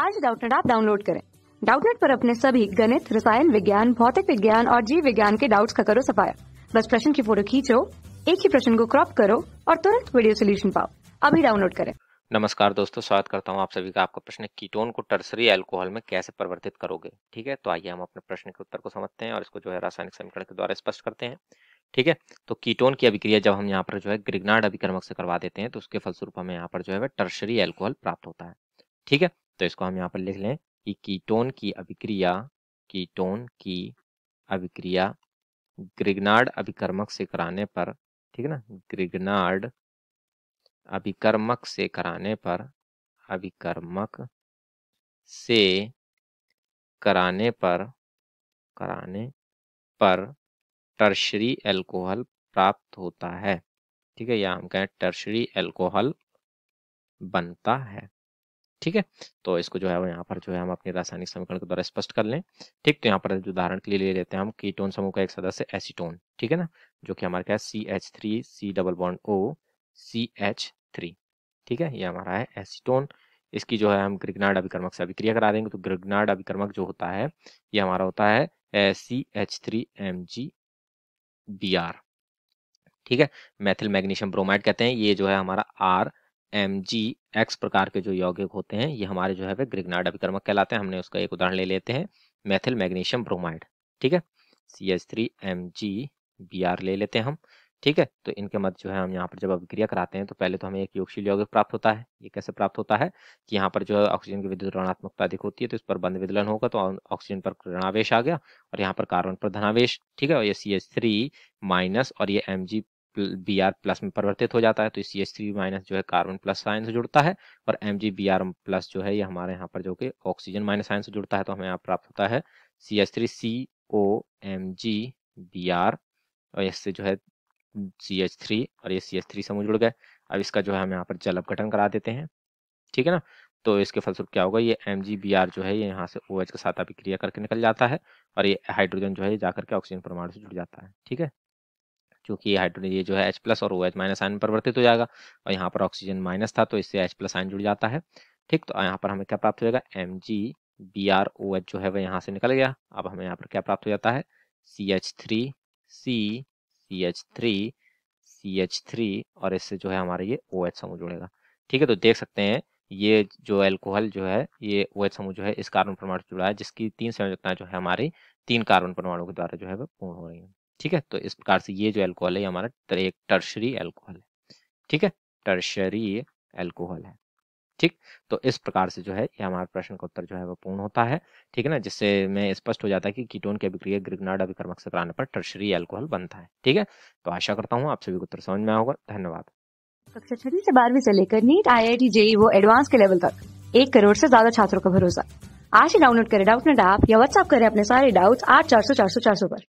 आज डाउटनेट आप डाउनलोड करें डाउटनेट पर अपने सभी गणित रसायन विज्ञान भौतिक विज्ञान और जीव विज्ञान के डाउट्स का करो सफाया बस प्रश्न की फोटो खींचो एक ही प्रश्न को क्रॉप करो और तुरंत वीडियो सोल्यूशन पाओ अभी डाउनलोड करें नमस्कार दोस्तों स्वागत करता हूं आप सभी का आपका प्रश्न कीटोन को टर्सरी अल्कोहल में कैसे परिवर्तित करोगे ठीक है तो आइए हम अपने प्रश्न के उत्तर को समझते हैं और इसको जो है रासायनिक समीकरण के द्वारा स्पष्ट करते हैं ठीक है तो कीटोन की अभिक्रिया जब हम यहाँ पर जो है ग्रिगनाड अभिक्रमक से करवा देते हैं तो उसके फलस्वरूप हमें यहाँ पर जो है टर्सरी एल्कोहल प्राप्त होता है ठीक है तो इसको हम यहाँ पर लिख लें कि कीटोन की अभिक्रिया कीटोन की अभिक्रिया ग्रिगनार्ड अभिकर्मक से कराने पर ठीक है ना ग्रिगनार्ड अभिकर्मक से कराने पर अभिकर्मक से कराने पर कराने पर टर्शरी एल्कोहल प्राप्त होता है ठीक है या हम कहें टर्शरी एल्कोहल बनता है ठीक है तो इसको जो है यहाँ पर जो है हम अपने रासायनिक समीकरण के द्वारा स्पष्ट कर लें ठीक तो यहाँ पर जो उदाहरण के लिए ले लेते हैं हम कीटोन समूह का एक सदस्य एसीटोन ठीक है ना जो कि हमारे क्या है C H three C double bond O C H three ठीक है ये हमारा है एसीटोन इसकी जो है हम ग्रिगनाड अभिक्रमक से अभिक्रिया करा देंगे तो ग्रिगनाड अभिक्रमक जो होता है ये हमारा होता है C H three M G B R ठीक है मैथिल मैग्नीशियम ब्रोमाइड कहते हैं ये जो है हमारा आर एम जी एक्स प्रकार के जो यौगिक होते हैं ये हमारे जो है वे ग्रिगनाड अभिक्रमक कहलाते हैं हमने उसका एक उदाहरण ले लेते हैं मैथिल मैग्नीशियम ब्रोमाइड ठीक है C H three M G B R ले लेते हैं हम ठीक है तो इनके मध्य जो है हम यहाँ पर जब अभिक्रिया कराते हैं तो पहले तो हमें एक योगशील यौगिक प्राप्त होता है ये कैसे प्राप्त होता है कि यहाँ पर जो है ऑक्सीजन की विद्युत ऋणात्मकता अधिक होती है तो इस पर बंद विदलन होगा तो ऑक्सीजन पर ऋणावेश आ गया और यहाँ पर कार्बन पर धनावेश ठीक है और ये सी एच थ्री माइनस और ये M G B R plus में परिवर्तित हो जाता है तो सी एच थ्री माइनस जो है कार्बन प्लस आयन से जुड़ता है और M G B R plus जो है ये हमारे यहाँ पर जो कि ऑक्सीजन माइनस आयन से जुड़ता है तो हमें यहाँ प्राप्त होता है C H three C O M G B R और इससे जो है सी एच थ्री और ये सी एच थ्री समूह जुड़ गए अब इसका जो है हम यहाँ पर जल अपघटन करा देते हैं ठीक है ना तो इसके फलस्वरूप क्या होगा ये एम जी बी आर जो है ये यहाँ से ओ एच के साथ अभिक्रिया करके निकल जाता है और ये हाइड्रोजन जो है जाकर के ऑक्सीजन परमाणु से जुड़ जाता है ठीक है क्योंकि हाइड्रोजन ये जो है एच प्लस और ओ OH एच माइनस आइन परिवर्तित हो जाएगा और यहाँ पर ऑक्सीजन माइनस था तो इससे एच प्लस आइन जुड़ जाता है ठीक तो यहाँ पर हमें क्या प्राप्त हो जाएगा M G B R O H जो है वह यहाँ से निकल गया अब हमें यहाँ पर क्या प्राप्त हो जाता है C H three C C H three C H three और इससे जो है हमारे ये ओ OH एच समूह जुड़ेगा ठीक है तो देख सकते हैं ये जो एल्कोहल जो है ये ओ OH एच समूह जो है इस कार्बन परमाणु से जुड़ा है जिसकी तीन संयोजकता जो है हमारी तीन कार्बन परमाणु के द्वारा जो है वह पूर्ण हो रही है ठीक है तो इस प्रकार से ये जो एल्कोहल है हमारा एक टर्शरी एल्कोहल है ठीक है टर्शरी एल्कोहल है ठीक तो इस प्रकार से जो है ये हमारे प्रश्न का उत्तर जो है वो पूर्ण होता है ठीक है ना जिससे में स्पष्ट हो जाता है कि कीटोन की अभिक्रिया ग्रिगनाड अभिक्रमक से कराने पर टर्शरी एल्कोहल बनता है ठीक है तो आशा करता हूँ आप सभी को उत्तर समझ में आया धन्यवाद कक्षा छठी से बारहवीं से लेकर NEET I I T JEE वो एडवांस के लेवल तक एक करोड़ से ज्यादा छात्रों का भरोसा आज ही डाउनलोड करें डाउट नेट ऐप या व्हाट्सअप करें अपने सारे डाउट्स आठ चार सौ चार सौ चार सौ पर